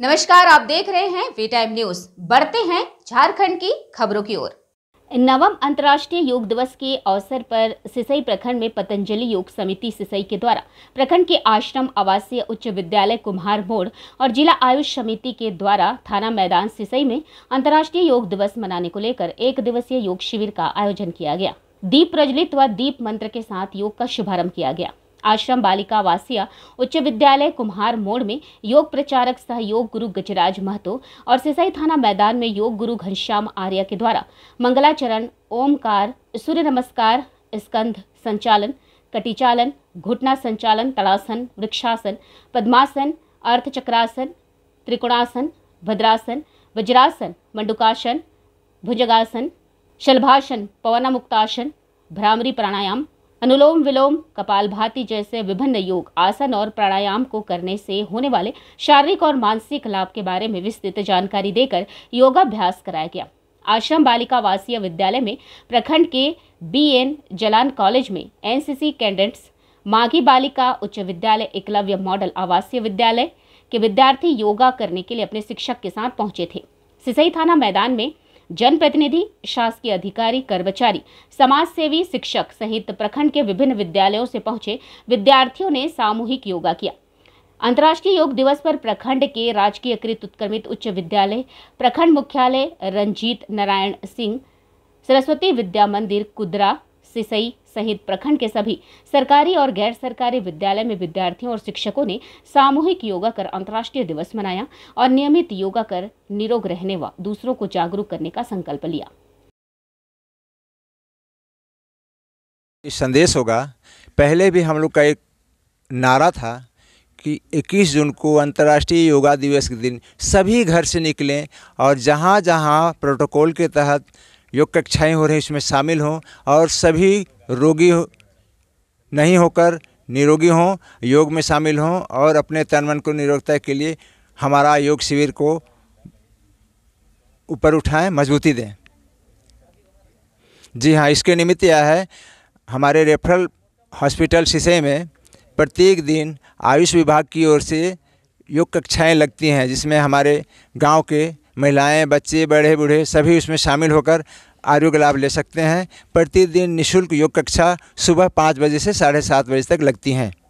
नमस्कार आप देख रहे हैं वी टाइम न्यूज बढ़ते हैं झारखंड की खबरों की ओर नवम अंतर्राष्ट्रीय योग दिवस के अवसर पर सिसई प्रखंड में पतंजलि योग समिति सिसई के द्वारा प्रखंड के आश्रम आवासीय उच्च विद्यालय कुम्हार मोड़ और जिला आयुष समिति के द्वारा थाना मैदान सिसई में अंतर्राष्ट्रीय योग दिवस मनाने को लेकर एक दिवसीय योग शिविर का आयोजन किया गया दीप प्रज्वलित व दीप मंत्र के साथ योग का शुभारंभ किया गया आश्रम बालिका वासिया उच्च विद्यालय कुम्हार मोड़ में योग प्रचारक सह योग गुरु गजराज महतो और सिसाई थाना मैदान में योग गुरु घनश्याम आर्य के द्वारा मंगलाचरण ओमकार सूर्य नमस्कार स्कंध संचालन कटिचालन घुटना संचालन तड़ासन वृक्षासन पद्मासन अर्थचक्रासन त्रिकोणासन भद्रासन वज्रासन मंडुकासन भुजगासन शलभासन पवनमुक्तासन भ्रामरी प्राणायाम अनुलोम विलोम कपाल भाती जैसे विभिन्न योग आसन और प्राणायाम को करने से होने वाले शारीरिक और मानसिक लाभ के बारे में विस्तृत जानकारी देकर योगाभ्यास कराया गया आश्रम बालिका वासीय विद्यालय में प्रखंड के बी जलान कॉलेज में एनसीसी कैंडेट्स माघी बालिका उच्च विद्यालय एकलव्य मॉडल आवासीय विद्यालय के विद्यार्थी योगा करने के लिए अपने शिक्षक के साथ पहुंचे थे सिसई थाना मैदान में जनप्रतिनिधि शासकीय अधिकारी कर्मचारी समाज सेवी शिक्षक सहित प्रखंड के विभिन्न विद्यालयों से पहुंचे विद्यार्थियों ने सामूहिक योगा किया अंतर्राष्ट्रीय योग दिवस पर प्रखंड के राजकीय कृत उत्क्रमित उच्च विद्यालय प्रखंड मुख्यालय रंजीत नारायण सिंह सरस्वती विद्या मंदिर कुदरा सिसई सहित प्रखंड के सभी सरकारी और गैर सरकारी विद्यालय में विद्यार्थियों और शिक्षकों ने सामूहिक योगा कर अंतर्राष्ट्रीय दिवस मनाया और नियमित योगा कर निरोग रहने व दूसरों को जागरूक करने का संकल्प लिया संदेश होगा पहले भी हम लोग का एक नारा था कि 21 जून को अंतर्राष्ट्रीय योगा दिवस के दिन सभी घर से निकलें और जहाँ जहाँ प्रोटोकॉल के तहत योग कक्षाएं हो रही उसमें शामिल हों और सभी रोगी हो, नहीं होकर निरोगी हों योग में शामिल हों और अपने तन मन को निरोगता के लिए हमारा योग शिविर को ऊपर उठाएं मजबूती दें जी हाँ इसके निमित्त यह है हमारे रेफरल हॉस्पिटल शीशे में प्रत्येक दिन आयुष विभाग की ओर से योग कक्षाएं लगती हैं जिसमें हमारे गांव के महिलाएं बच्चे बड़े बूढ़े सभी उसमें शामिल होकर आरोग्य लाभ ले सकते हैं प्रतिदिन निःशुल्क योग कक्षा सुबह पाँच बजे से साढ़े सात बजे तक लगती हैं